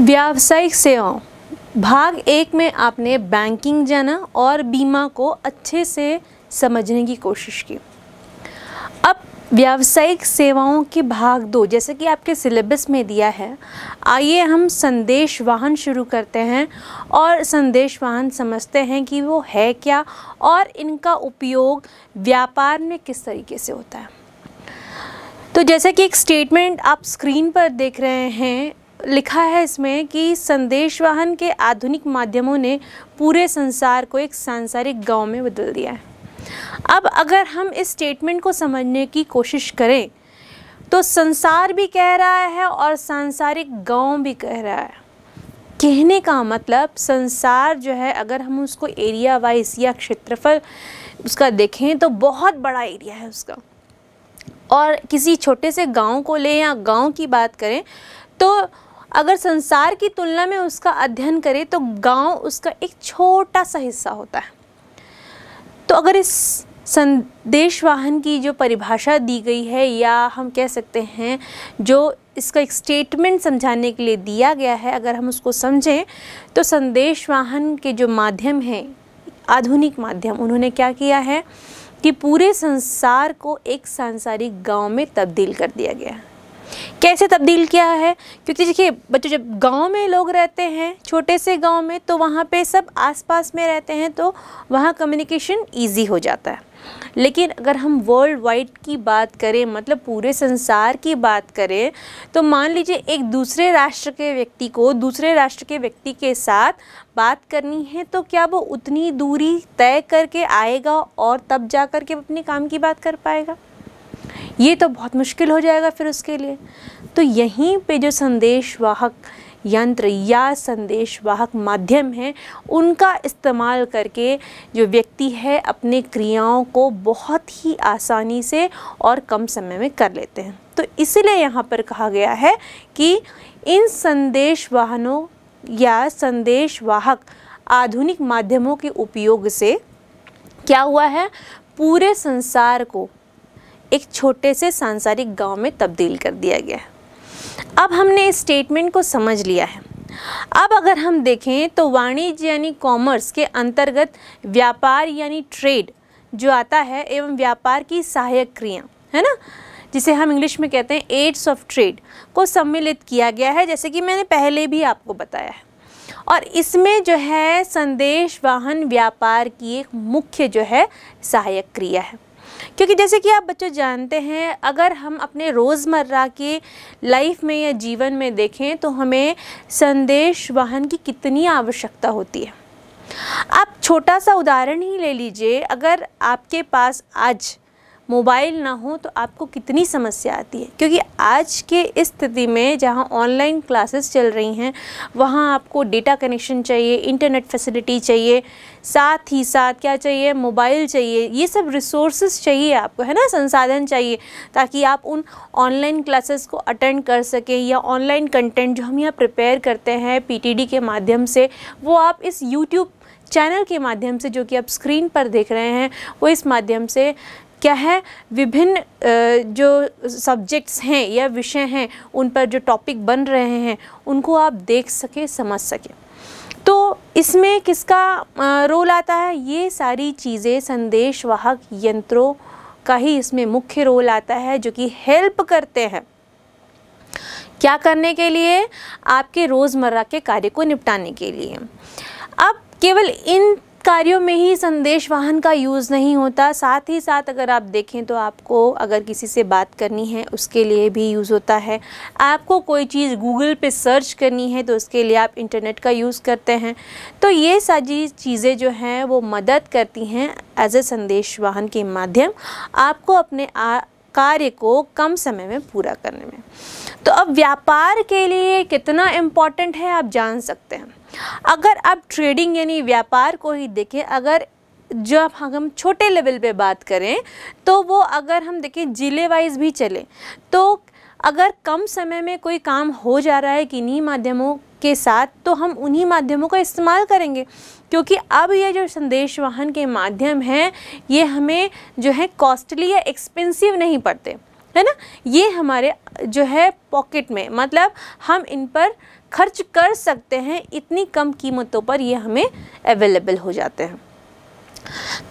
व्यावसायिक सेवाओं भाग एक में आपने बैंकिंग जाना और बीमा को अच्छे से समझने की कोशिश की अब व्यावसायिक सेवाओं के भाग दो जैसे कि आपके सिलेबस में दिया है आइए हम संदेश वाहन शुरू करते हैं और संदेश वाहन समझते हैं कि वो है क्या और इनका उपयोग व्यापार में किस तरीके से होता है तो जैसे कि एक स्टेटमेंट आप स्क्रीन पर देख रहे हैं लिखा है इसमें कि संदेश वाहन के आधुनिक माध्यमों ने पूरे संसार को एक सांसारिक गांव में बदल दिया है अब अगर हम इस स्टेटमेंट को समझने की कोशिश करें तो संसार भी कह रहा है और सांसारिक गांव भी कह रहा है कहने का मतलब संसार जो है अगर हम उसको एरिया वाइज या क्षेत्रफल उसका देखें तो बहुत बड़ा एरिया है उसका और किसी छोटे से गांव को लें या गांव की बात करें तो अगर संसार की तुलना में उसका अध्ययन करें तो गांव उसका एक छोटा सा हिस्सा होता है तो अगर इस संदेश वाहन की जो परिभाषा दी गई है या हम कह सकते हैं जो इसका एक स्टेटमेंट समझाने के लिए दिया गया है अगर हम उसको समझें तो संदेश वाहन के जो माध्यम हैं आधुनिक माध्यम उन्होंने क्या किया है कि पूरे संसार को एक सांसारिक गांव में तब्दील कर दिया गया है कैसे तब्दील किया है क्योंकि देखिए बच्चों जब गांव में लोग रहते हैं छोटे से गांव में तो वहाँ पे सब आसपास में रहते हैं तो वहाँ कम्युनिकेशन ईजी हो जाता है लेकिन अगर हम वर्ल्ड वाइड की बात करें मतलब पूरे संसार की बात करें तो मान लीजिए एक दूसरे राष्ट्र के व्यक्ति को दूसरे राष्ट्र के व्यक्ति के साथ बात करनी है तो क्या वो उतनी दूरी तय करके आएगा और तब जा कर के अपने काम की बात कर पाएगा ये तो बहुत मुश्किल हो जाएगा फिर उसके लिए तो यहीं पे जो संदेशवाहक यंत्र या संदेशवाहक माध्यम हैं उनका इस्तेमाल करके जो व्यक्ति है अपने क्रियाओं को बहुत ही आसानी से और कम समय में कर लेते हैं तो इसलिए यहाँ पर कहा गया है कि इन संदेश वाहनों या संदेश वाहक आधुनिक माध्यमों के उपयोग से क्या हुआ है पूरे संसार को एक छोटे से सांसारिक गांव में तब्दील कर दिया गया है अब हमने इस स्टेटमेंट को समझ लिया है अब अगर हम देखें तो वाणिज्य यानी कॉमर्स के अंतर्गत व्यापार यानी ट्रेड जो आता है एवं व्यापार की सहायक क्रिया है ना जिसे हम इंग्लिश में कहते हैं एड्स ऑफ ट्रेड को सम्मिलित किया गया है जैसे कि मैंने पहले भी आपको बताया है और इसमें जो है संदेश वाहन व्यापार की एक मुख्य जो है सहायक क्रिया है क्योंकि जैसे कि आप बच्चों जानते हैं अगर हम अपने रोज़मर्रा के लाइफ में या जीवन में देखें तो हमें संदेश वाहन की कितनी आवश्यकता होती है आप छोटा सा उदाहरण ही ले लीजिए अगर आपके पास आज मोबाइल ना हो तो आपको कितनी समस्या आती है क्योंकि आज के इस स्थिति में जहां ऑनलाइन क्लासेस चल रही हैं वहां आपको डेटा कनेक्शन चाहिए इंटरनेट फैसिलिटी चाहिए साथ ही साथ क्या चाहिए मोबाइल चाहिए ये सब रिसोर्स चाहिए आपको है ना संसाधन चाहिए ताकि आप उन ऑनलाइन क्लासेस को अटेंड कर सकें या ऑनलाइन कंटेंट जो हम यहाँ प्रिपेयर करते हैं पी के माध्यम से वो आप इस यूट्यूब चैनल के माध्यम से जो कि आप स्क्रीन पर देख रहे हैं वो इस माध्यम से क्या है विभिन्न जो सब्जेक्ट्स हैं या विषय हैं उन पर जो टॉपिक बन रहे हैं उनको आप देख सकें समझ सकें तो इसमें किसका रोल आता है ये सारी चीज़ें संदेशवाहक यंत्रों का ही इसमें मुख्य रोल आता है जो कि हेल्प करते हैं क्या करने के लिए आपके रोज़मर्रा के कार्य को निपटाने के लिए अब केवल इन कार्यों में ही संदेश वाहन का यूज़ नहीं होता साथ ही साथ अगर आप देखें तो आपको अगर किसी से बात करनी है उसके लिए भी यूज़ होता है आपको कोई चीज़ गूगल पे सर्च करनी है तो उसके लिए आप इंटरनेट का यूज़ करते हैं तो ये सारी चीज़ें जो हैं वो मदद करती हैं एज ए संदेश वाहन के माध्यम आपको अपने आ कार्य को कम समय में पूरा करने में तो अब व्यापार के लिए कितना इम्पॉर्टेंट है आप जान सकते हैं अगर आप ट्रेडिंग यानी व्यापार को ही देखें अगर जब हाँ, हम छोटे लेवल पे बात करें तो वो अगर हम देखें ज़िले वाइज भी चलें तो अगर कम समय में कोई काम हो जा रहा है किन्हीं माध्यमों के साथ तो हम उन्हीं माध्यमों का इस्तेमाल करेंगे क्योंकि अब ये जो संदेश वाहन के माध्यम हैं ये हमें जो है कॉस्टली या एक्सपेंसिव नहीं पड़ते है ना ये हमारे जो है पॉकेट में मतलब हम इन पर खर्च कर सकते हैं इतनी कम कीमतों पर ये हमें अवेलेबल हो जाते हैं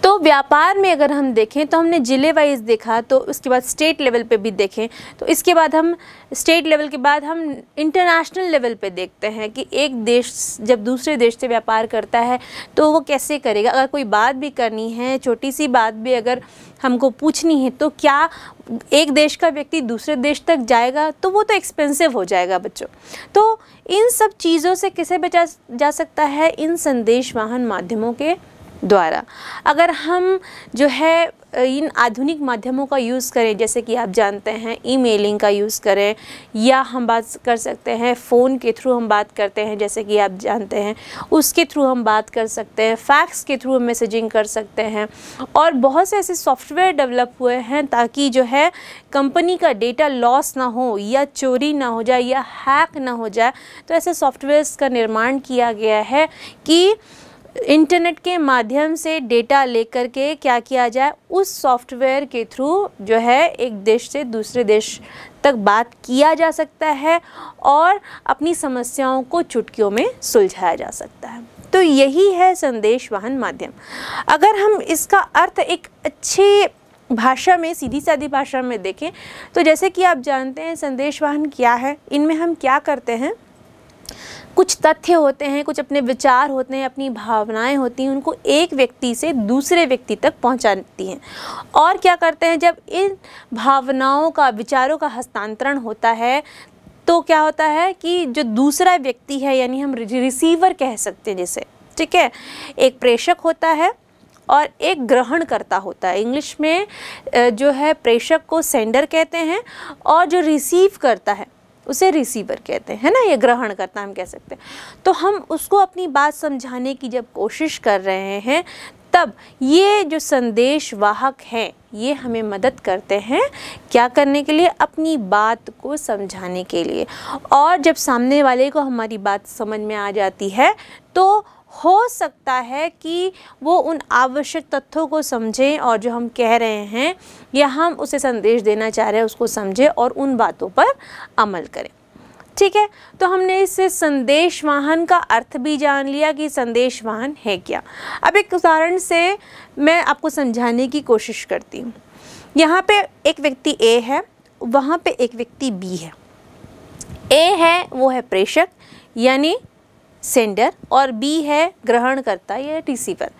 तो व्यापार में अगर हम देखें तो हमने ज़िले वाइज देखा तो उसके बाद स्टेट लेवल पे भी देखें तो इसके बाद हम स्टेट लेवल के बाद हम इंटरनेशनल लेवल पे देखते हैं कि एक देश जब दूसरे देश से व्यापार करता है तो वो कैसे करेगा अगर कोई बात भी करनी है छोटी सी बात भी अगर हमको पूछनी है तो क्या एक देश का व्यक्ति दूसरे देश तक जाएगा तो वो तो एक्सपेंसिव हो जाएगा बच्चों तो इन सब चीज़ों से किसे बचा जा सकता है इन संदेश वाहन माध्यमों के द्वारा अगर हम जो है इन आधुनिक माध्यमों का यूज़ करें जैसे कि आप जानते हैं ईमेलिंग का यूज़ करें या हम बात कर सकते हैं फ़ोन के थ्रू हम बात करते हैं जैसे कि आप जानते हैं उसके थ्रू हम बात कर सकते हैं फैक्स के थ्रू हम मैसेजिंग कर सकते हैं और बहुत से ऐसे सॉफ्टवेयर डेवलप हुए हैं ताकि जो है कंपनी का डेटा लॉस ना हो या चोरी ना हो जाए या हैक ना हो जाए तो ऐसे सॉफ्टवेयर्स का निर्माण किया गया है कि इंटरनेट के माध्यम से डेटा लेकर के क्या किया जाए उस सॉफ्टवेयर के थ्रू जो है एक देश से दूसरे देश तक बात किया जा सकता है और अपनी समस्याओं को चुटकियों में सुलझाया जा सकता है तो यही है संदेश वाहन माध्यम अगर हम इसका अर्थ एक अच्छे भाषा में सीधी साधी भाषा में देखें तो जैसे कि आप जानते हैं संदेश वाहन क्या है इनमें हम क्या करते हैं कुछ तथ्य होते हैं कुछ अपने विचार होते हैं अपनी भावनाएं होती हैं उनको एक व्यक्ति से दूसरे व्यक्ति तक पहुंचाती हैं और क्या करते हैं जब इन भावनाओं का विचारों का हस्तांतरण होता है तो क्या होता है कि जो दूसरा व्यक्ति है यानी हम रिसीवर कह सकते हैं जैसे ठीक है एक प्रेषक होता है और एक ग्रहण करता होता है इंग्लिश में जो है प्रेषक को सेंडर कहते हैं और जो रिसीव करता है उसे रिसीवर कहते हैं ना ये ग्रहण करता हम कह सकते हैं तो हम उसको अपनी बात समझाने की जब कोशिश कर रहे हैं तब ये जो संदेश वाहक हैं ये हमें मदद करते हैं क्या करने के लिए अपनी बात को समझाने के लिए और जब सामने वाले को हमारी बात समझ में आ जाती है तो हो सकता है कि वो उन आवश्यक तथ्यों को समझें और जो हम कह रहे हैं या हम उसे संदेश देना चाह रहे हैं उसको समझें और उन बातों पर अमल करें ठीक है तो हमने इस संदेश वाहन का अर्थ भी जान लिया कि संदेश वाहन है क्या अब एक उदाहरण से मैं आपको समझाने की कोशिश करती हूँ यहाँ पे एक व्यक्ति ए है वहाँ पे एक व्यक्ति बी है ए है वो है प्रेषक यानी सेंडर और बी है ग्रहणकर्ता या रिसीवर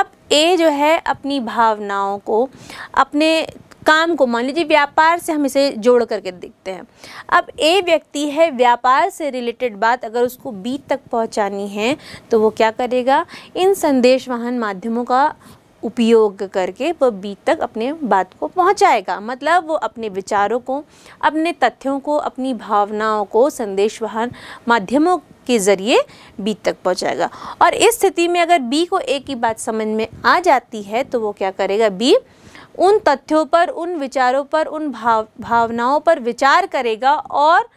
अब ए जो है अपनी भावनाओं को अपने काम को मान लीजिए व्यापार से हम इसे जोड़ करके देखते हैं अब ए व्यक्ति है व्यापार से रिलेटेड बात अगर उसको बी तक पहुंचानी है तो वो क्या करेगा इन संदेश वाहन माध्यमों का उपयोग करके वह बी तक अपने बात को पहुंचाएगा मतलब वो अपने विचारों को अपने तथ्यों को अपनी भावनाओं को संदेश वाहन माध्यमों के ज़रिए बी तक पहुंचाएगा और इस स्थिति में अगर बी को एक की बात समझ में आ जाती है तो वो क्या करेगा बी उन तथ्यों पर उन विचारों पर उन भाव भावनाओं पर विचार करेगा और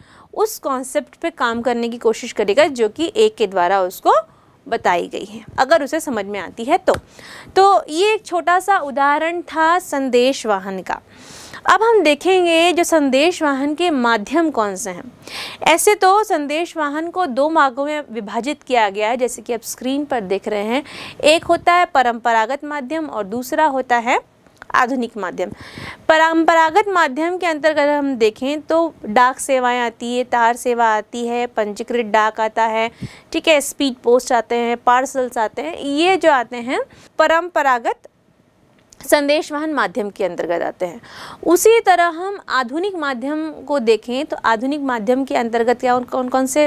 उस कॉन्सेप्ट पे काम करने की कोशिश करेगा जो कि एक के द्वारा उसको बताई गई है अगर उसे समझ में आती है तो तो ये एक छोटा सा उदाहरण था संदेश वाहन का अब हम देखेंगे जो संदेश वाहन के माध्यम कौन से हैं ऐसे तो संदेश वाहन को दो मार्गों में विभाजित किया गया है जैसे कि आप स्क्रीन पर देख रहे हैं एक होता है परंपरागत माध्यम और दूसरा होता है आधुनिक माध्यम परंपरागत माध्यम के अंतर्गत हम देखें तो डाक सेवाएं आती है तार सेवा आती है पंजीकृत डाक आता है ठीक है स्पीड पोस्ट आते हैं पार्सल्स आते हैं ये जो आते हैं परंपरागत संदेश वाहन माध्यम के अंतर्गत आते हैं उसी तरह हम आधुनिक माध्यम को देखें तो आधुनिक माध्यम के अंतर्गत क्या कौन कौन से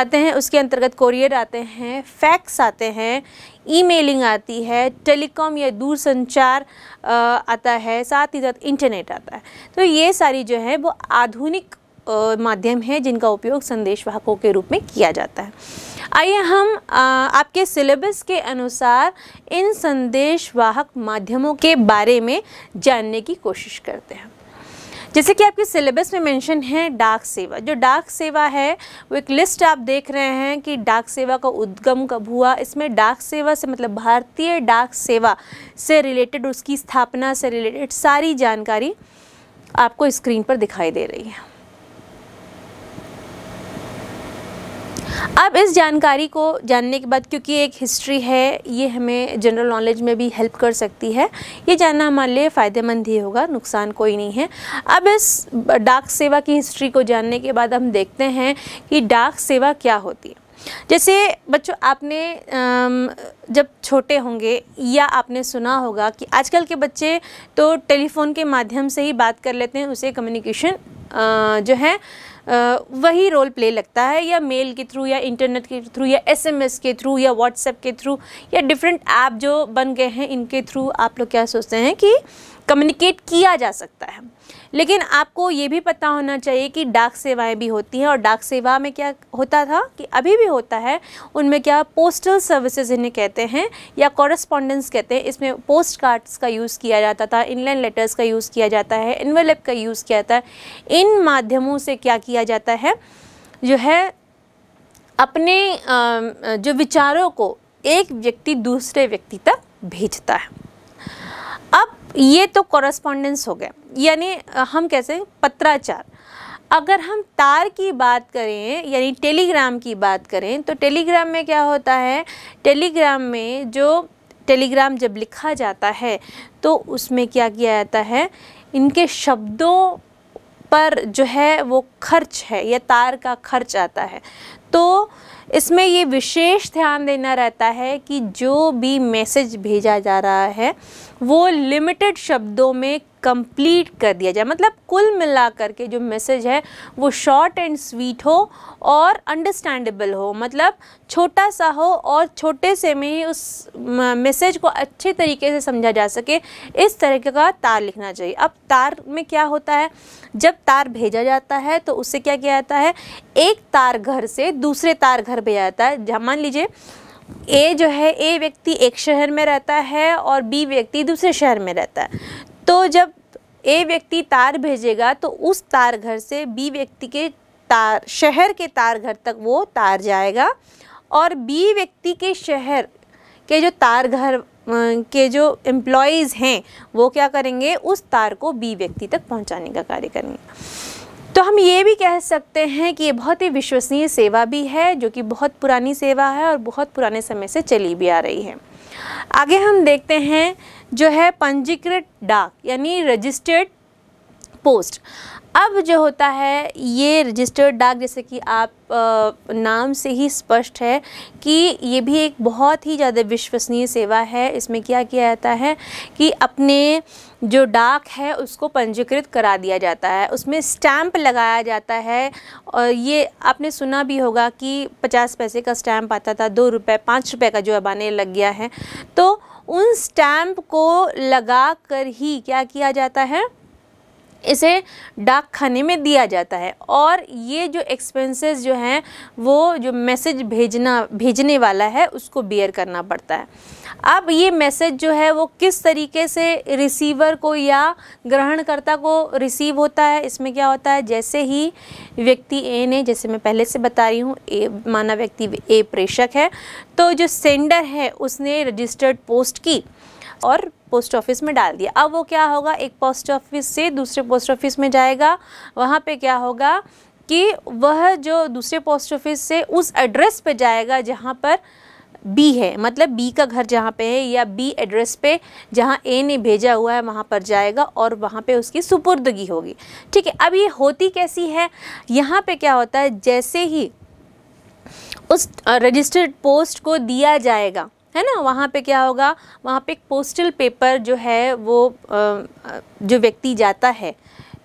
आते हैं उसके अंतर्गत कोरियर आते हैं फैक्स आते हैं ईमेलिंग आती है टेलीकॉम या दूरसंचार आता है साथ ही साथ इंटरनेट आता है तो ये सारी जो है वो आधुनिक माध्यम है जिनका उपयोग संदेशवाहकों के रूप में किया जाता है आइए हम आपके सिलेबस के अनुसार इन संदेश वाहक माध्यमों के बारे में जानने की कोशिश करते हैं जैसे कि आपके सिलेबस में मेंशन है डाक सेवा जो डाक सेवा है वो एक लिस्ट आप देख रहे हैं कि डाक सेवा का उद्गम कब हुआ इसमें डाक सेवा से मतलब भारतीय डाक सेवा से रिलेटेड उसकी स्थापना से रिलेटेड सारी जानकारी आपको स्क्रीन पर दिखाई दे रही है अब इस जानकारी को जानने के बाद क्योंकि एक हिस्ट्री है ये हमें जनरल नॉलेज में भी हेल्प कर सकती है ये जानना हमारे लिए फ़ायदेमंद ही होगा नुकसान कोई नहीं है अब इस डाक सेवा की हिस्ट्री को जानने के बाद हम देखते हैं कि डाक सेवा क्या होती है जैसे बच्चों आपने जब छोटे होंगे या आपने सुना होगा कि आजकल के बच्चे तो टेलीफोन के माध्यम से ही बात कर लेते हैं उसे कम्युनिकेशन जो है वही रोल प्ले लगता है या मेल के थ्रू या इंटरनेट के थ्रू या एसएमएस के थ्रू या व्हाट्सएप के थ्रू या डिफरेंट ऐप जो बन गए हैं इनके थ्रू आप लोग क्या सोचते हैं कि कम्युनिकेट किया जा सकता है लेकिन आपको ये भी पता होना चाहिए कि डाक सेवाएं भी होती हैं और डाक सेवा में क्या होता था कि अभी भी होता है उनमें क्या पोस्टल सर्विसेज इन्हें कहते हैं या कॉरस्पॉन्डेंस कहते हैं इसमें पोस्ट कार्ड्स का यूज़ किया जाता था इनलाइन लेटर्स का यूज़ किया जाता है इनवेलप का यूज़ किया जाता है इन माध्यमों से क्या किया जाता है जो है अपने जो विचारों को एक व्यक्ति दूसरे व्यक्ति तक भेजता है अब ये तो कॉरस्पॉन्डेंस हो गया यानी हम कैसे पत्राचार अगर हम तार की बात करें यानी टेलीग्राम की बात करें तो टेलीग्राम में क्या होता है टेलीग्राम में जो टेलीग्राम जब लिखा जाता है तो उसमें क्या किया जाता है इनके शब्दों पर जो है वो खर्च है या तार का खर्च आता है तो इसमें ये विशेष ध्यान देना रहता है कि जो भी मैसेज भेजा जा रहा है वो लिमिटेड शब्दों में कंप्लीट कर दिया जाए मतलब कुल मिला के जो मैसेज है वो शॉर्ट एंड स्वीट हो और अंडरस्टैंडेबल हो मतलब छोटा सा हो और छोटे से में ही उस मैसेज को अच्छे तरीके से समझा जा सके इस तरीके का तार लिखना चाहिए अब तार में क्या होता है जब तार भेजा जाता है तो उससे क्या किया जाता है एक तार घर से दूसरे तार घर भेजा जाता है जहाँ मान लीजिए ए जो है ए व्यक्ति एक शहर में रहता है और बी व्यक्ति दूसरे शहर में रहता है तो जब ए व्यक्ति तार भेजेगा तो उस तार घर से बी व्यक्ति के तार शहर के तार घर तक वो तार जाएगा और बी व्यक्ति के शहर के जो तार घर के जो एम्प्लॉयज़ हैं वो क्या करेंगे उस तार को बी व्यक्ति तक पहुंचाने का कार्य करेंगे तो हम ये भी कह सकते हैं कि ये बहुत ही विश्वसनीय सेवा भी है जो कि बहुत पुरानी सेवा है और बहुत पुराने समय से चली भी आ रही है आगे हम देखते हैं जो है पंजीकृत डाक यानी रजिस्टर्ड पोस्ट अब जो होता है ये रजिस्टर्ड डाक जैसे कि आप आ, नाम से ही स्पष्ट है कि ये भी एक बहुत ही ज़्यादा विश्वसनीय सेवा है इसमें क्या किया जाता है कि अपने जो डाक है उसको पंजीकृत करा दिया जाता है उसमें स्टैम्प लगाया जाता है और ये आपने सुना भी होगा कि पचास पैसे का स्टैम्प आता था दो रुपये पाँच रुपये का जो अब आने लग गया है तो उन स्टैंप को लगा कर ही क्या किया जाता है इसे डाक खाने में दिया जाता है और ये जो एक्सपेंसेस जो हैं वो जो मैसेज भेजना भेजने वाला है उसको बियर करना पड़ता है अब ये मैसेज जो है वो किस तरीके से रिसीवर को या ग्रहणकर्ता को रिसीव होता है इसमें क्या होता है जैसे ही व्यक्ति ए ने जैसे मैं पहले से बता रही हूँ ए माना व्यक्ति ए प्रेषक है तो जो सेंडर है उसने रजिस्टर्ड पोस्ट की और पोस्ट ऑफिस में डाल दिया अब वो क्या होगा एक पोस्ट ऑफिस से दूसरे पोस्ट ऑफिस में जाएगा वहाँ पे क्या होगा कि वह जो दूसरे पोस्ट ऑफिस से उस एड्रेस पे जाएगा जहाँ पर बी है मतलब बी का घर जहाँ पे है या बी एड्रेस पे जहाँ ए ने भेजा हुआ है वहाँ पर जाएगा और वहाँ पे उसकी सुपुर्दगी होगी ठीक है अब ये होती कैसी है यहाँ पे क्या होता है जैसे ही उस रजिस्टर्ड पोस्ट को दिया जाएगा है ना वहाँ पे क्या होगा वहाँ पे एक पोस्टल पेपर जो है वो जो व्यक्ति जाता है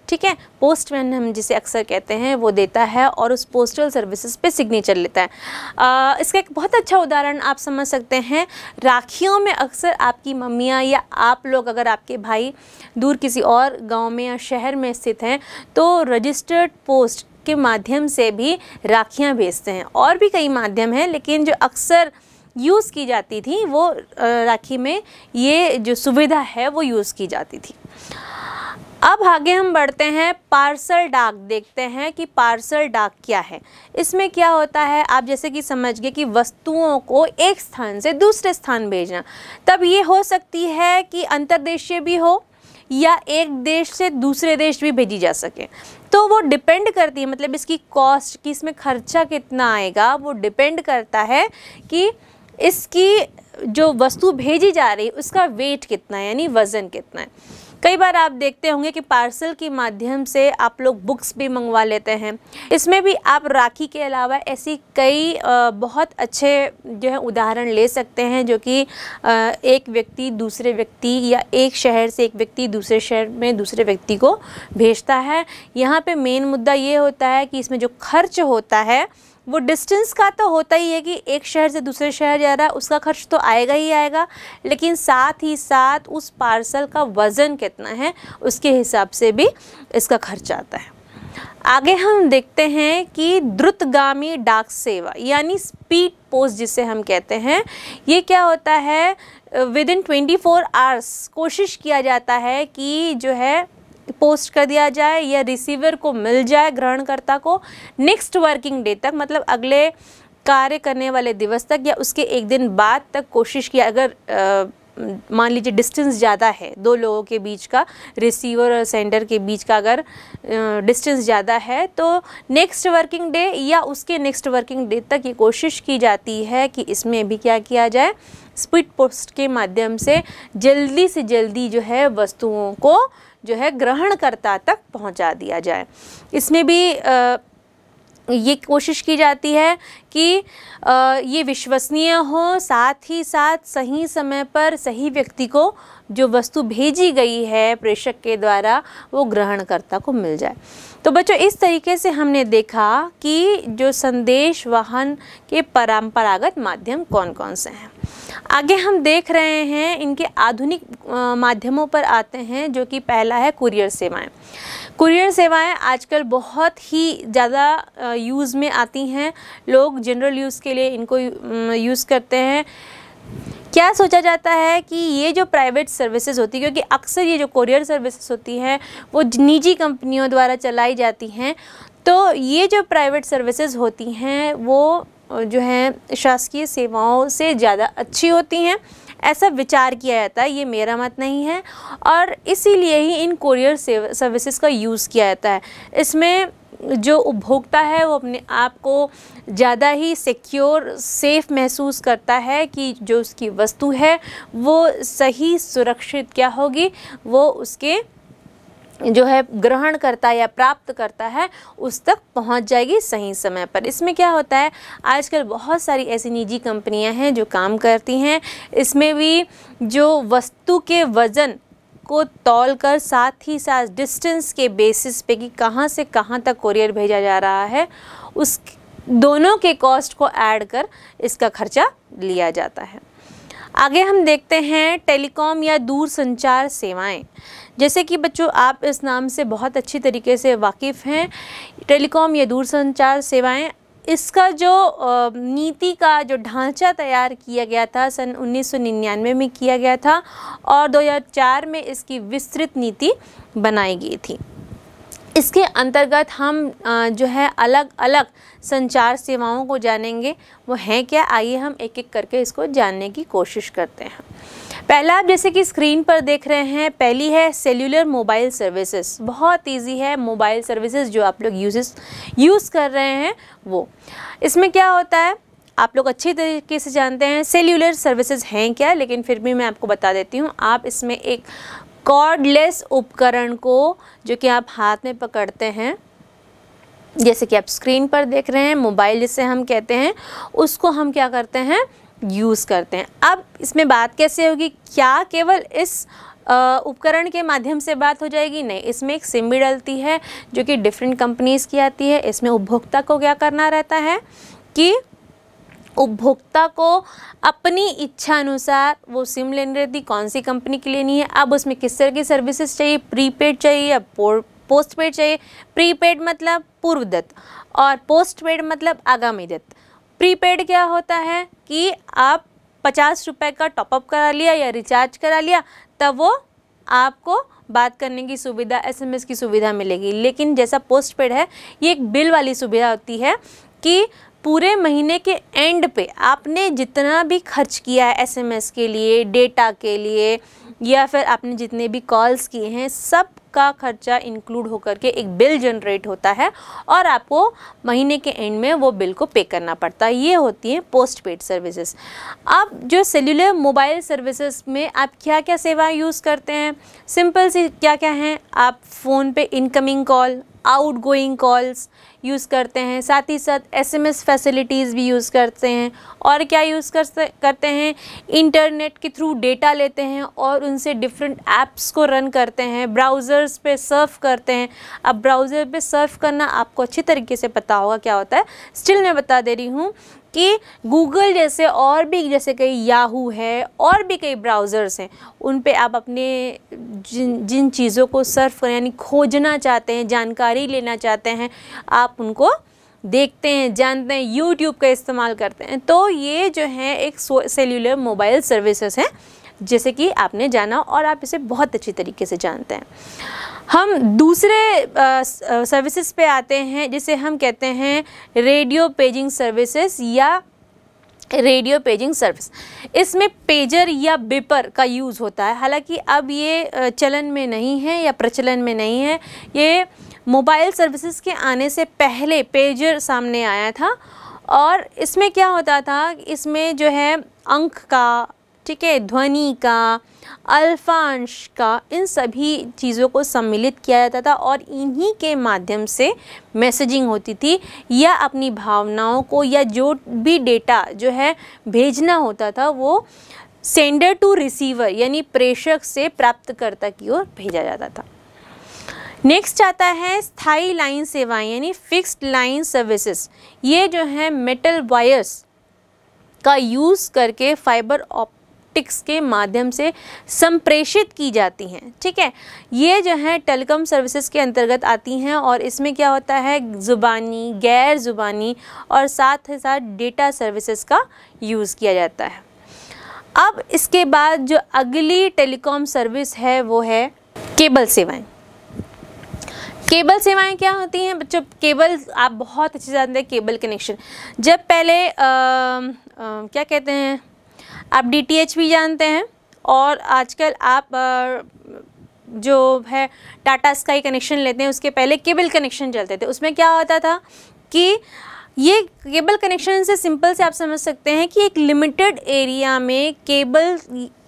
ठीक है पोस्टमैन हम जिसे अक्सर कहते हैं वो देता है और उस पोस्टल सर्विसेज पे सिग्नेचर लेता है आ, इसका एक बहुत अच्छा उदाहरण आप समझ सकते हैं राखियों में अक्सर आपकी मम्मियाँ या आप लोग अगर आपके भाई दूर किसी और गांव में या शहर में स्थित हैं तो रजिस्टर्ड पोस्ट के माध्यम से भी राखियाँ भेजते हैं और भी कई माध्यम हैं लेकिन जो अक्सर यूज़ की जाती थी वो राखी में ये जो सुविधा है वो यूज़ की जाती थी अब आगे हम बढ़ते हैं पार्सल डाक देखते हैं कि पार्सल डाक क्या है इसमें क्या होता है आप जैसे कि समझ गए कि वस्तुओं को एक स्थान से दूसरे स्थान भेजना तब ये हो सकती है कि अंतर्देशीय भी हो या एक देश से दूसरे देश भी भेजी जा सके तो वो डिपेंड करती है मतलब इसकी कॉस्ट कि इसमें खर्चा कितना आएगा वो डिपेंड करता है कि इसकी जो वस्तु भेजी जा रही है उसका वेट कितना है यानी वज़न कितना है कई बार आप देखते होंगे कि पार्सल के माध्यम से आप लोग बुक्स भी मंगवा लेते हैं इसमें भी आप राखी के अलावा ऐसी कई बहुत अच्छे जो है उदाहरण ले सकते हैं जो कि एक व्यक्ति दूसरे व्यक्ति या एक शहर से एक व्यक्ति दूसरे शहर में दूसरे व्यक्ति को भेजता है यहाँ पे मेन मुद्दा ये होता है कि इसमें जो खर्च होता है वो डिस्टेंस का तो होता ही है कि एक शहर से दूसरे शहर जा रहा है उसका खर्च तो आएगा ही आएगा लेकिन साथ ही साथ उस पार्सल का वज़न कितना है उसके हिसाब से भी इसका खर्च आता है आगे हम देखते हैं कि द्रुतगामी डाक सेवा यानी स्पीड पोस्ट जिसे हम कहते हैं ये क्या होता है within twenty four hours कोशिश किया जाता है कि जो है पोस्ट कर दिया जाए या रिसीवर को मिल जाए ग्रहणकर्ता को नेक्स्ट वर्किंग डे तक मतलब अगले कार्य करने वाले दिवस तक या उसके एक दिन बाद तक कोशिश किया अगर आ, मान लीजिए डिस्टेंस ज़्यादा है दो लोगों के बीच का रिसीवर और सेंडर के बीच का अगर डिस्टेंस ज़्यादा है तो नेक्स्ट वर्किंग डे या उसके नेक्स्ट वर्किंग डे तक ये कोशिश की जाती है कि इसमें भी क्या किया जाए स्पीड पोस्ट के माध्यम से जल्दी से जल्दी जो है वस्तुओं को जो है ग्रहण करता तक पहुंचा दिया जाए इसमें भी आ, ये कोशिश की जाती है कि ये विश्वसनीय हो साथ ही साथ सही समय पर सही व्यक्ति को जो वस्तु भेजी गई है प्रेषक के द्वारा वो ग्रहणकर्ता को मिल जाए तो बच्चों इस तरीके से हमने देखा कि जो संदेश वाहन के परंपरागत माध्यम कौन कौन से हैं आगे हम देख रहे हैं इनके आधुनिक माध्यमों पर आते हैं जो कि पहला है कुरियर सेवाएं कुरियर सेवाएं आजकल बहुत ही ज़्यादा यूज़ में आती हैं लोग जनरल यूज़ के लिए इनको यूज़ करते हैं क्या सोचा जाता है कि ये जो प्राइवेट सर्विसेज होती है क्योंकि अक्सर ये जो कुरियर सर्विसेज होती हैं वो निजी कंपनियों द्वारा चलाई जाती हैं तो ये जो प्राइवेट सर्विसेज होती हैं वो जो हैं शासकीय सेवाओं से ज़्यादा अच्छी होती हैं ऐसा विचार किया जाता है ये मेरा मत नहीं है और इसीलिए ही इन कोरियर सर्विसेज का यूज़ किया जाता है इसमें जो उपभोक्ता है वो अपने आप को ज़्यादा ही सिक्योर सेफ महसूस करता है कि जो उसकी वस्तु है वो सही सुरक्षित क्या होगी वो उसके जो है ग्रहण करता है या प्राप्त करता है उस तक पहुंच जाएगी सही समय पर इसमें क्या होता है आजकल बहुत सारी ऐसी निजी कंपनियां हैं जो काम करती हैं इसमें भी जो वस्तु के वज़न को तौल कर साथ ही साथ डिस्टेंस के बेसिस पे कि कहाँ से कहाँ तक कोरियर भेजा जा रहा है उस दोनों के कॉस्ट को ऐड कर इसका खर्चा लिया जाता है आगे हम देखते हैं टेलीकॉम या दूरसंचार सेवाएं जैसे कि बच्चों आप इस नाम से बहुत अच्छी तरीके से वाकिफ़ हैं टेलीकॉम या दूरसंचार सेवाएं इसका जो नीति का जो ढांचा तैयार किया गया था सन 1999 में किया गया था और 2004 में इसकी विस्तृत नीति बनाई गई थी इसके अंतर्गत हम जो है अलग अलग संचार सेवाओं को जानेंगे वो हैं क्या आइए हम एक एक करके इसको जानने की कोशिश करते हैं पहला आप जैसे कि स्क्रीन पर देख रहे हैं पहली है सेल्यूलर मोबाइल सर्विसेज बहुत इजी है मोबाइल सर्विसेज जो आप लोग यूजेस यूज़ कर रहे हैं वो इसमें क्या होता है आप लोग अच्छी तरीके से जानते हैं सेल्यूलर सर्विसेज हैं क्या लेकिन फिर भी मैं आपको बता देती हूँ आप इसमें एक कॉर्डलेस उपकरण को जो कि आप हाथ में पकड़ते हैं जैसे कि आप स्क्रीन पर देख रहे हैं मोबाइल जिसे हम कहते हैं उसको हम क्या करते हैं यूज़ करते हैं अब इसमें बात कैसे होगी क्या केवल इस उपकरण के माध्यम से बात हो जाएगी नहीं इसमें एक सिम भी डलती है जो कि डिफरेंट कंपनीज़ की आती है इसमें उपभोक्ता को क्या करना रहता है कि उपभोक्ता को अपनी इच्छा अनुसार वो सिम लेनी रहती कौन सी कंपनी की लेनी है अब उसमें किस तरह की सर्विसेज चाहिए प्रीपेड चाहिए या पोस्ट पेड चाहिए प्रीपेड मतलब पूर्व दत्त और पोस्ट पेड मतलब आगामी दत्त प्रीपेड क्या होता है कि आप पचास रुपये का टॉपअप करा लिया या रिचार्ज करा लिया तब वो आपको बात करने की सुविधा एसएमएस की सुविधा मिलेगी लेकिन जैसा पोस्ट पेड है ये एक बिल वाली सुविधा होती है कि पूरे महीने के एंड पे आपने जितना भी खर्च किया है एसएमएस के लिए डेटा के लिए या फिर आपने जितने भी कॉल्स किए हैं सब का खर्चा इंक्लूड होकर के एक बिल जनरेट होता है और आपको महीने के एंड में वो बिल को पे करना पड़ता है ये होती है पोस्ट पेड सर्विसेज आप जो सेलुलर मोबाइल सर्विसेज में आप क्या क्या सेवाएं यूज़ करते हैं सिंपल सी क्या क्या हैं आप फ़ोन पे incoming call outgoing calls use करते हैं साथ ही साथ एसएमएस फैसिलिटीज़ भी यूज़ करते हैं और क्या यूज़ कर करते हैं इंटरनेट के थ्रू डेटा लेते हैं और उनसे डिफरेंट ऐप्स को रन करते हैं ब्राउज़र्स पे सर्फ करते हैं अब ब्राउज़र पे सर्फ करना आपको अच्छी तरीके से पता होगा क्या होता है स्टिल मैं बता दे रही हूँ कि गूगल जैसे और भी जैसे कई याहू है और भी कई ब्राउज़र्स हैं उन पे आप अपने जिन जिन चीज़ों को सर्फ यानी खोजना चाहते हैं जानकारी लेना चाहते हैं आप उनको देखते हैं जानते हैं यूट्यूब का इस्तेमाल करते हैं तो ये जो है एक सेल्यूलर मोबाइल सर्विसेज हैं जैसे कि आपने जाना और आप इसे बहुत अच्छी तरीके से जानते हैं हम दूसरे सर्विसेज पे आते हैं जिसे हम कहते हैं रेडियो पेजिंग सर्विसेज या रेडियो पेजिंग सर्विस इसमें पेजर या बेपर का यूज़ होता है हालांकि अब ये चलन में नहीं है या प्रचलन में नहीं है ये मोबाइल सर्विसेज के आने से पहले पेजर सामने आया था और इसमें क्या होता था इसमें जो है अंक का ठीक है ध्वनि का अल्फांश का इन सभी चीज़ों को सम्मिलित किया जाता था और इन्हीं के माध्यम से मैसेजिंग होती थी या अपनी भावनाओं को या जो भी डेटा जो है भेजना होता था वो सेंडर टू रिसीवर यानी प्रेषक से प्राप्तकर्ता की ओर भेजा जाता था नेक्स्ट आता है स्थाई लाइन सेवाएं यानी फिक्स्ड लाइन सर्विसेज ये जो है मेटल वायर्स का यूज़ करके फाइबर ऑप टिक्स के माध्यम से संप्रेषित की जाती हैं ठीक है ये जो है टेलीकॉम सर्विसेज के अंतर्गत आती हैं और इसमें क्या होता है ज़ुबानी गैर ज़ुबानी और साथ ही साथ डेटा सर्विसेज का यूज़ किया जाता है अब इसके बाद जो अगली टेलीकॉम सर्विस है वो है केबल सेवाएँ केबल सेवाएं क्या होती हैं बच्चों केबल आप बहुत अच्छे जानते हैं केबल कनेक्शन जब पहले आ, आ, क्या कहते हैं आप डी भी जानते हैं और आजकल आप जो है टाटा स्काई कनेक्शन लेते हैं उसके पहले केबल कनेक्शन चलते थे उसमें क्या होता था कि ये केबल कनेक्शन से सिंपल से आप समझ सकते हैं कि एक लिमिटेड एरिया में केबल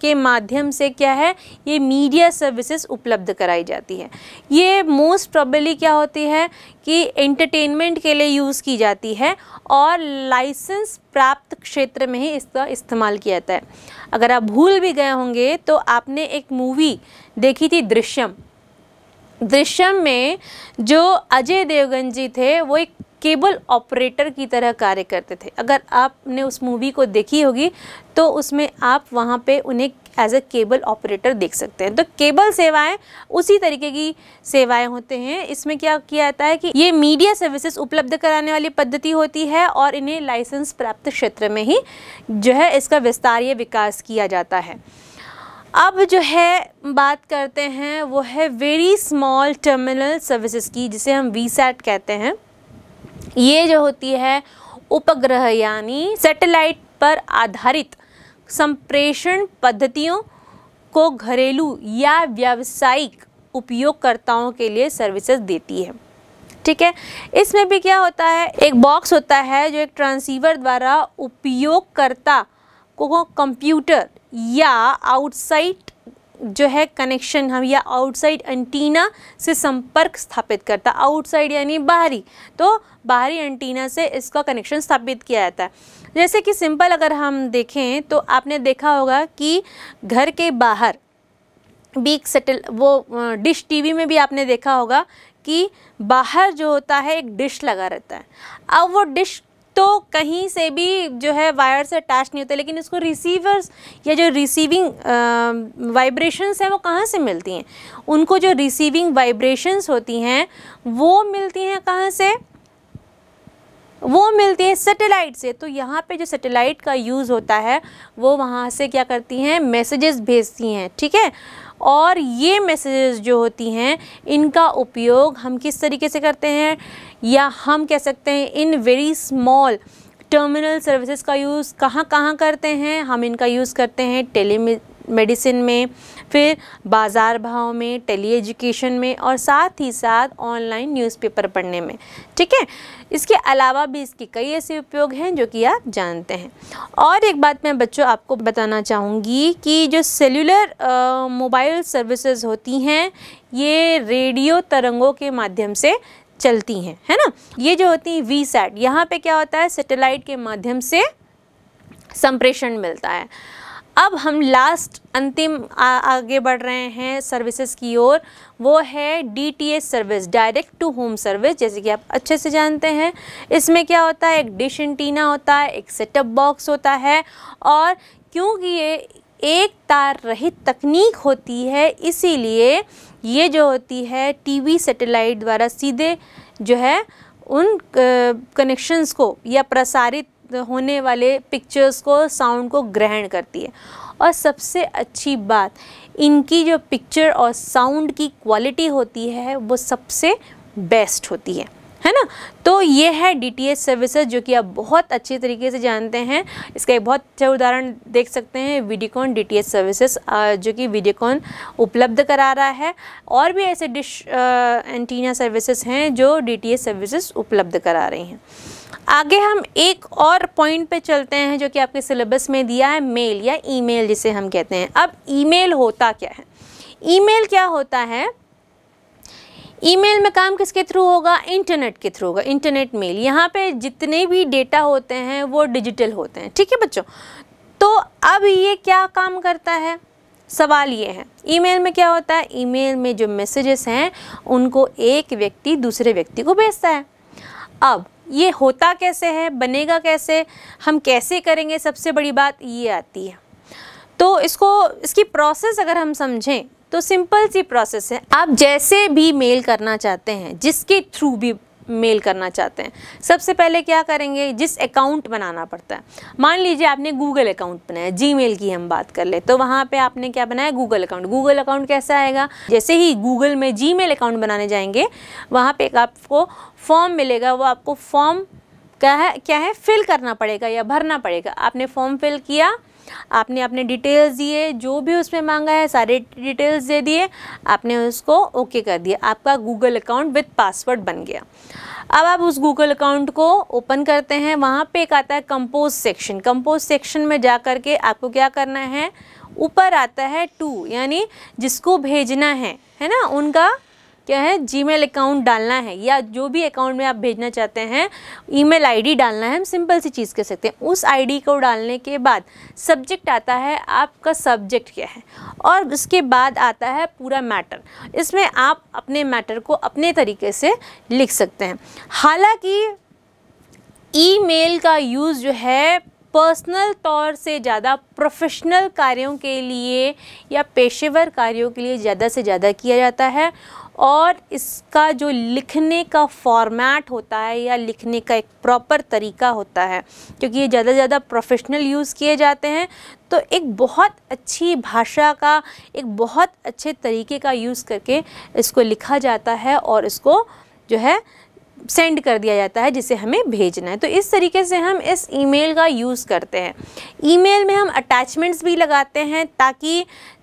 के माध्यम से क्या है ये मीडिया सर्विसेज उपलब्ध कराई जाती है ये मोस्ट प्रॉबली क्या होती है कि एंटरटेनमेंट के लिए यूज़ की जाती है और लाइसेंस प्राप्त क्षेत्र में ही इसका इस्तेमाल किया जाता है अगर आप भूल भी गए होंगे तो आपने एक मूवी देखी थी दृश्यम दृश्यम में जो अजय देवगन जी थे वो एक केबल ऑपरेटर की तरह कार्य करते थे अगर आपने उस मूवी को देखी होगी तो उसमें आप वहाँ पे उन्हें एज अ केबल ऑपरेटर देख सकते हैं तो केबल सेवाएं उसी तरीके की सेवाएं होते हैं इसमें क्या किया जाता है कि ये मीडिया सर्विसेज उपलब्ध कराने वाली पद्धति होती है और इन्हें लाइसेंस प्राप्त क्षेत्र में ही जो है इसका या विकास किया जाता है अब जो है बात करते हैं वो है वेरी स्मॉल टर्मिनल सर्विसेज की जिसे हम वी कहते हैं ये जो होती है उपग्रह यानी सैटेलाइट पर आधारित संप्रेषण पद्धतियों को घरेलू या व्यावसायिक उपयोगकर्ताओं के लिए सर्विसेज देती है ठीक है इसमें भी क्या होता है एक बॉक्स होता है जो एक ट्रांसीवर द्वारा उपयोगकर्ता को कंप्यूटर या आउटसाइड जो है कनेक्शन हम या आउटसाइड एंटीना से संपर्क स्थापित करता आउटसाइड यानी बाहरी तो बाहरी एंटीना से इसका कनेक्शन स्थापित किया जाता है जैसे कि सिंपल अगर हम देखें तो आपने देखा होगा कि घर के बाहर बीक सेटल वो डिश टीवी में भी आपने देखा होगा कि बाहर जो होता है एक डिश लगा रहता है अब वो डिश तो कहीं से भी जो है वायर से अटैच नहीं होते लेकिन इसको रिसीवर्स या जो रिसीविंग वाइब्रेशंस हैं वो कहाँ से मिलती हैं उनको जो रिसीविंग वाइब्रेशंस होती हैं वो मिलती हैं कहाँ से वो मिलती हैं सैटेलाइट से तो यहाँ पे जो सैटेलाइट का यूज़ होता है वो वहाँ से क्या करती हैं मैसेजेस भेजती हैं ठीक है और ये मैसेजेस जो होती हैं इनका उपयोग हम किस तरीके से करते हैं या हम कह सकते हैं इन वेरी स्मॉल टर्मिनल सर्विसेज का यूज़ कहाँ कहाँ करते हैं हम इनका यूज़ करते हैं टेली मेडिसिन में फिर बाज़ार भाव में टेली एजुकेशन में और साथ ही साथ ऑनलाइन न्यूज़पेपर पढ़ने में ठीक है इसके अलावा भी इसके कई ऐसे उपयोग हैं जो कि आप जानते हैं और एक बात मैं बच्चों आपको बताना चाहूँगी कि जो सेलुलर मोबाइल सर्विसेज होती हैं ये रेडियो तरंगों के माध्यम से चलती हैं है ना ये जो होती हैं वी सैट यहाँ पर क्या होता है सेटेलाइट के माध्यम से संप्रेषण मिलता है अब हम लास्ट अंतिम आ, आगे बढ़ रहे हैं सर्विसेज की ओर वो है DTH service direct to home service जैसे कि आप अच्छे से जानते हैं इसमें क्या होता है एक डिश एंटीना होता है एक सेटअप बॉक्स होता है और क्योंकि ये एक तार रहित तकनीक होती है इसीलिए ये जो होती है टीवी सैटेलाइट द्वारा सीधे जो है उन कनेक्शंस को या प्रसारित होने वाले पिक्चर्स को साउंड को ग्रहण करती है और सबसे अच्छी बात इनकी जो पिक्चर और साउंड की क्वालिटी होती है वो सबसे बेस्ट होती है है ना तो ये है डी टी एच सर्विसेज जो कि आप बहुत अच्छे तरीके से जानते हैं इसका एक बहुत अच्छा उदाहरण देख सकते हैं Videocon D T H services जो कि वीडियोकॉन उपलब्ध करा रहा है और भी ऐसे डिश एंटीना सर्विसेज हैं जो डी टी एच सर्विसेज उपलब्ध करा रही हैं आगे हम एक और पॉइंट पे चलते हैं जो कि आपके सिलेबस में दिया है मेल या ईमेल जिसे हम कहते हैं अब ईमेल होता क्या है ईमेल क्या होता है ईमेल में काम किसके थ्रू होगा इंटरनेट के थ्रू होगा इंटरनेट मेल यहाँ पे जितने भी डेटा होते हैं वो डिजिटल होते हैं ठीक है बच्चों तो अब ये क्या काम करता है सवाल ये है ईमेल में क्या होता है ईमेल में जो मैसेजेस हैं उनको एक व्यक्ति दूसरे व्यक्ति को भेजता है अब ये होता कैसे है बनेगा कैसे हम कैसे करेंगे सबसे बड़ी बात ये आती है तो इसको इसकी प्रोसेस अगर हम समझें तो सिंपल सी प्रोसेस है आप जैसे भी मेल करना चाहते हैं जिसके थ्रू भी मेल करना चाहते हैं सबसे पहले क्या करेंगे जिस अकाउंट बनाना पड़ता है मान लीजिए आपने गूगल अकाउंट बनाया जीमेल की हम बात कर ले तो वहाँ पे आपने क्या बनाया गूगल अकाउंट गूगल अकाउंट कैसा आएगा जैसे ही गूगल में जीमेल अकाउंट बनाने जाएंगे वहाँ पे आपको फॉर्म मिलेगा वो आपको फॉर्म क्या है क्या है फिल करना पड़ेगा या भरना पड़ेगा आपने फॉर्म फिल किया आपने अपने डिटेल्स दिए जो भी उसमें मांगा है सारे डिटेल्स दे दिए आपने उसको ओके कर दिया आपका गूगल अकाउंट विथ पासवर्ड बन गया अब आप उस गूगल अकाउंट को ओपन करते हैं वहाँ पे एक आता है कंपोज सेक्शन कंपोज सेक्शन में जा करके के आपको क्या करना है ऊपर आता है टू यानी जिसको भेजना है है ना उनका क्या है जीमेल अकाउंट डालना है या जो भी अकाउंट में आप भेजना चाहते हैं ईमेल आईडी डालना है हम सिंपल सी चीज़ कह सकते हैं उस आईडी को डालने के बाद सब्जेक्ट आता है आपका सब्जेक्ट क्या है और उसके बाद आता है पूरा मैटर इसमें आप अपने मैटर को अपने तरीके से लिख सकते हैं हालांकि ईमेल का यूज़ जो है पर्सनल तौर से ज़्यादा प्रोफेशनल कार्यों के लिए या पेशेवर कार्यों के लिए ज़्यादा से ज़्यादा किया जाता है और इसका जो लिखने का फॉर्मेट होता है या लिखने का एक प्रॉपर तरीका होता है क्योंकि ये ज़्यादा से ज़्यादा प्रोफेशनल यूज़ किए जाते हैं तो एक बहुत अच्छी भाषा का एक बहुत अच्छे तरीके का यूज़ करके इसको लिखा जाता है और इसको जो है सेंड कर दिया जाता है जिसे हमें भेजना है तो इस तरीके से हम इस ईमेल का यूज़ करते हैं ईमेल में हम अटैचमेंट्स भी लगाते हैं ताकि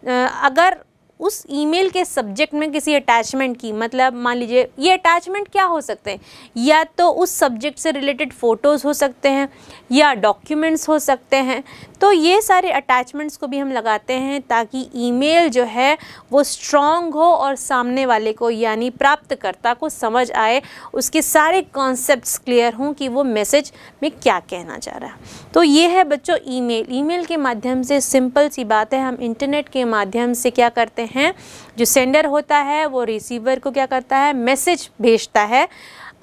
अगर उस ईमेल के सब्जेक्ट में किसी अटैचमेंट की मतलब मान लीजिए ये अटैचमेंट क्या हो सकते हैं या तो उस सब्जेक्ट से रिलेटेड फ़ोटोज़ हो सकते हैं या डॉक्यूमेंट्स हो सकते हैं तो ये सारे अटैचमेंट्स को भी हम लगाते हैं ताकि ईमेल जो है वो स्ट्रॉन्ग हो और सामने वाले को यानी प्राप्तकर्ता को समझ आए उसके सारे कॉन्सेप्ट क्लियर हों कि वो मैसेज में क्या कहना चाह रहा है तो ये है बच्चों ई मेल के माध्यम से सिंपल सी बात है हम इंटरनेट के माध्यम से क्या करते हैं हैं जो सेंडर होता है वो रिसीवर को क्या करता है मैसेज भेजता है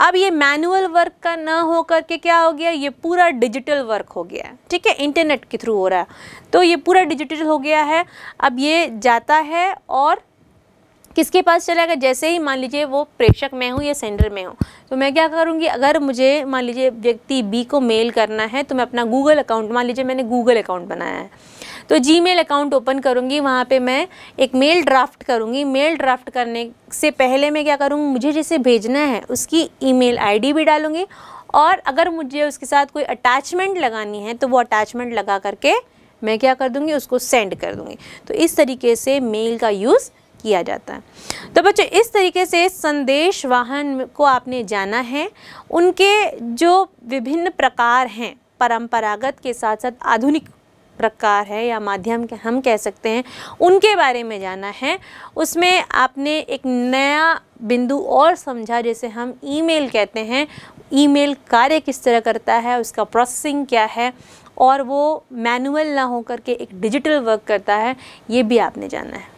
अब ये मैनुअल वर्क का ना हो करके क्या हो गया ये पूरा डिजिटल वर्क हो गया है ठीक है इंटरनेट के थ्रू हो रहा है तो ये पूरा डिजिटल हो गया है अब ये जाता है और किसके पास चला गया जैसे ही मान लीजिए वो प्रेषक में हूँ या सेंडर में हूँ तो मैं क्या करूँगी अगर मुझे मान लीजिए व्यक्ति बी को मेल करना है तो मैं अपना गूगल अकाउंट मान लीजिए मैंने गूगल अकाउंट बनाया है तो मेल अकाउंट ओपन करूँगी वहाँ पर मैं एक मेल ड्राफ्ट करूँगी मेल ड्राफ्ट करने से पहले मैं क्या करूँगी मुझे जिसे भेजना है उसकी आई डी भी डालूँगी और अगर मुझे उसके साथ कोई अटैचमेंट लगानी है तो वो अटैचमेंट लगा करके मैं क्या कर दूँगी उसको सेंड कर दूँगी तो इस तरीके से मेल का यूज़ किया जाता है तो बच्चों इस तरीके से संदेश वाहन को आपने जाना है उनके जो विभिन्न प्रकार हैं परंपरागत के साथ साथ आधुनिक प्रकार है या माध्यम के हम कह सकते हैं उनके बारे में जाना है उसमें आपने एक नया बिंदु और समझा जैसे हम ईमेल कहते हैं ईमेल कार्य किस तरह करता है उसका प्रोसेसिंग क्या है और वो मैनुअल ना होकर के एक डिजिटल वर्क करता है ये भी आपने जाना है